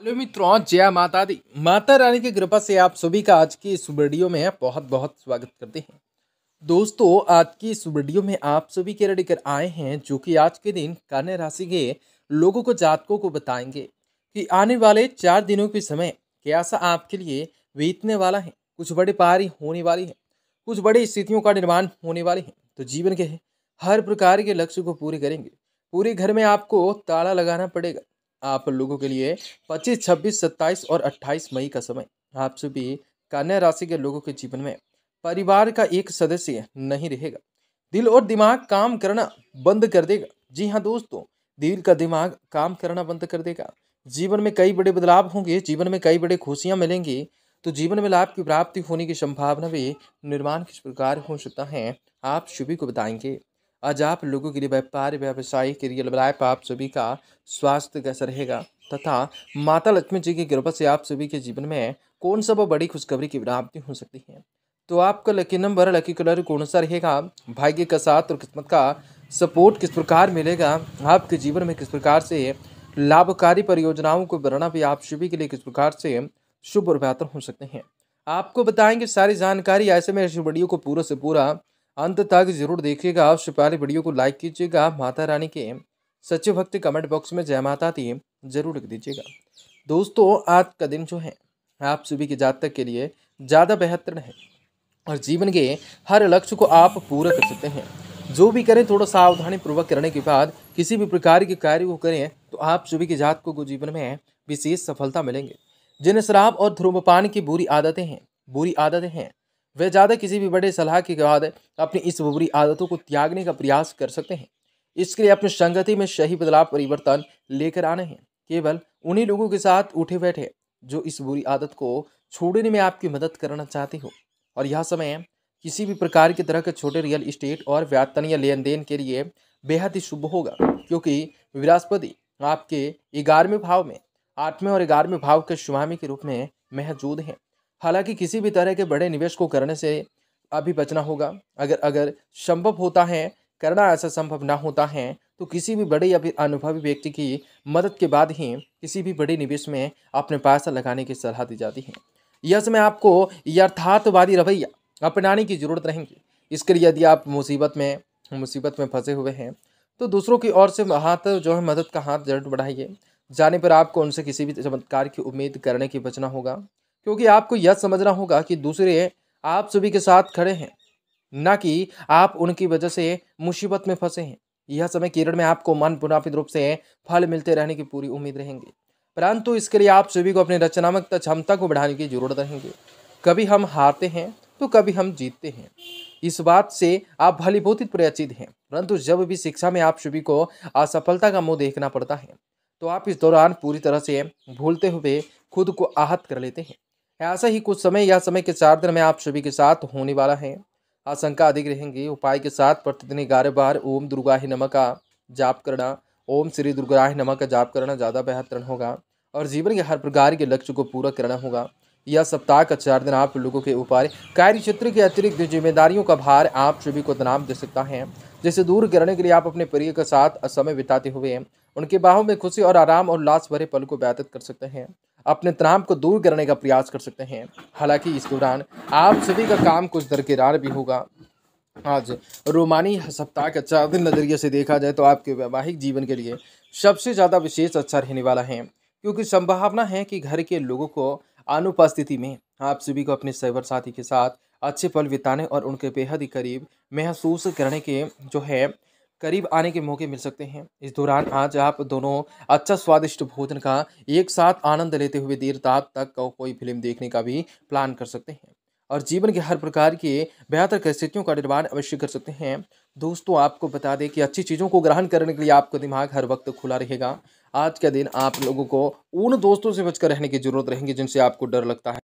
hello मित्रों जय माता दी माता रानी की कृपा से आप सभी का आज की इस वीडियो में बहुत बहुत स्वागत करते हैं दोस्तों आज की इस वीडियो में आप सभी के लेकर आए हैं जो कि आज के दिन कन्या राशि के लोगों को जातकों को बताएंगे कि आने वाले चार दिनों के समय कैसा आपके लिए बीतने वाला है कुछ बड़े पारी होने वाली है कुछ बड़ी स्थितियों का निर्माण होने वाली है तो जीवन के हर प्रकार के लक्ष्य को पूरे करेंगे पूरे घर में आपको ताला लगाना पड़ेगा आप लोगों के लिए 25, 26, 27 और 28 मई का समय आप सभी कन्या राशि के लोगों के जीवन में परिवार का एक सदस्य नहीं रहेगा दिल और दिमाग काम करना बंद कर देगा जी हाँ दोस्तों दिल का दिमाग काम करना बंद कर देगा जीवन में कई बड़े बदलाव होंगे जीवन में कई बड़े खुशियाँ मिलेंगी तो जीवन में लाभ की प्राप्ति होने की संभावना भी निर्माण किस प्रकार हो सकता है आप शुभी को बताएंगे आज आप लोगों के लिए व्यापार के रियल लाइफ आप सभी का स्वास्थ्य कैसा रहेगा तथा माता लक्ष्मी जी की कृपा से आप सभी के जीवन में कौन सा बड़ी खुशखबरी की प्राप्ति हो सकती है तो आपका लकी नंबर लकी कलर कौन सा रहेगा भाग्य का साथ और किस्मत का सपोर्ट किस प्रकार मिलेगा आपके जीवन में किस प्रकार से लाभकारी परियोजनाओं को बनाना भी आप सभी के लिए किस प्रकार से शुभ और बेहतर हो सकते हैं आपको बताएंगे सारी जानकारी ऐसे में वीडियो को पूरा से पूरा अंत तक जरूर देखिएगा उससे पहले वीडियो को लाइक कीजिएगा माता रानी के सच्चे भक्त कमेंट बॉक्स में जय माता दी जरूर लिख दीजिएगा दोस्तों आज का दिन जो है आप सभी के जातक के लिए ज़्यादा बेहतर है और जीवन के हर लक्ष्य को आप पूरा कर सकते हैं जो भी करें थोड़ा सावधानी पूर्वक करने के बाद किसी भी प्रकार के कार्य को करें तो आप सभी के जात को जीवन में विशेष सफलता मिलेंगे जिन शराब और ध्रुवपान की बुरी आदतें हैं बुरी आदतें हैं वे ज़्यादा किसी भी बड़े सलाह के बाद अपनी इस बुरी आदतों को त्यागने का प्रयास कर सकते हैं इसके लिए अपनी संगति में सही बदलाव परिवर्तन लेकर आने हैं केवल उन्हीं लोगों के साथ उठे बैठे जो इस बुरी आदत को छोड़ने में आपकी मदद करना चाहते हो और यह समय किसी भी प्रकार की तरह के छोटे रियल इस्टेट और व्यातनीय लेन देन के लिए बेहद ही शुभ होगा क्योंकि बृहस्पति आपके ग्यारहवें भाव में आठवें और ग्यारहवें भाव के शुभामी के रूप में महजूद हैं हालांकि किसी भी तरह के बड़े निवेश को करने से अभी बचना होगा अगर अगर संभव होता है करना ऐसा संभव ना होता है तो किसी भी बड़े या फिर अनुभवी व्यक्ति की मदद के बाद ही किसी भी बड़े निवेश में अपने पैसा लगाने की सलाह दी जाती है यह समय आपको यथार्थवादी रवैया अपनाने की जरूरत रहेगी इसके लिए यदि आप मुसीबत में मुसीबत में फंसे हुए हैं तो दूसरों की ओर से हाथ जो है मदद का हाथ जरूर बढ़ाइए जाने पर आपको उनसे किसी भी चमत्कार की उम्मीद करने की बचना होगा क्योंकि आपको यह समझना होगा कि दूसरे आप सभी के साथ खड़े हैं ना कि आप उनकी वजह से मुसीबत में फंसे हैं यह समय केरल में आपको मन मुनाफित रूप से फल मिलते रहने की पूरी उम्मीद रहेंगी परंतु इसके लिए आप सभी को अपनी रचनात्मक क्षमता को बढ़ाने की जरूरत रहेंगी कभी हम हारते हैं तो कभी हम जीतते हैं इस बात से आप भली बहुत ही हैं परंतु जब भी शिक्षा में आप सभी को असफलता का मुंह देखना पड़ता है तो आप इस दौरान पूरी तरह से भूलते हुए खुद को आहत कर लेते हैं ऐसा ही कुछ समय या समय के चार दिन में आप सभी के साथ होने वाला है आशंका अधिक रहेंगी उपाय के साथ प्रतिदिन ग्यारह बार ओम दुर्गा ही नमक का जाप करना ओम श्री दुर्गा नमक का जाप करना ज़्यादा बेहतर होगा और जीवन के हर प्रकार के लक्ष्य को पूरा करना होगा यह सप्ताह का चार दिन आप लोगों के ऊपर कार्य क्षेत्र के अतिरिक्त जिम्मेदारियों का भार आप सभी को तनाव दे सकता है जिसे दूर करने के लिए आप अपने प्रिय के साथ समय बिताते हुए उनके बाहों में खुशी और आराम और लाश भरे पल को व्यतीत कर सकते हैं अपने तनाव को दूर करने का प्रयास कर सकते हैं हालांकि इस दौरान आप सभी का काम कुछ दरकिरार भी होगा आज रोमानी सप्ताह के चार दिन नज़रिए से देखा जाए तो आपके वैवाहिक जीवन के लिए सबसे ज़्यादा विशेष अच्छा रहने वाला है क्योंकि संभावना है कि घर के लोगों को अनुपस्थिति में आप सभी को अपने सैवर साथी के साथ अच्छे पल बिताने और उनके बेहद ही करीब महसूस करने के जो है करीब आने के मौके मिल सकते हैं इस दौरान आज आप दोनों अच्छा स्वादिष्ट भोजन का एक साथ आनंद लेते हुए देर रात तक कोई फिल्म देखने का भी प्लान कर सकते हैं और जीवन के हर प्रकार के बेहतर परिस्थितियों का निर्माण अवश्य कर सकते हैं दोस्तों आपको बता दें कि अच्छी चीज़ों को ग्रहण करने के लिए आपका दिमाग हर वक्त खुला रहेगा आज का दिन आप लोगों को उन दोस्तों से बचकर रहने की जरूरत रहेगी जिनसे आपको डर लगता है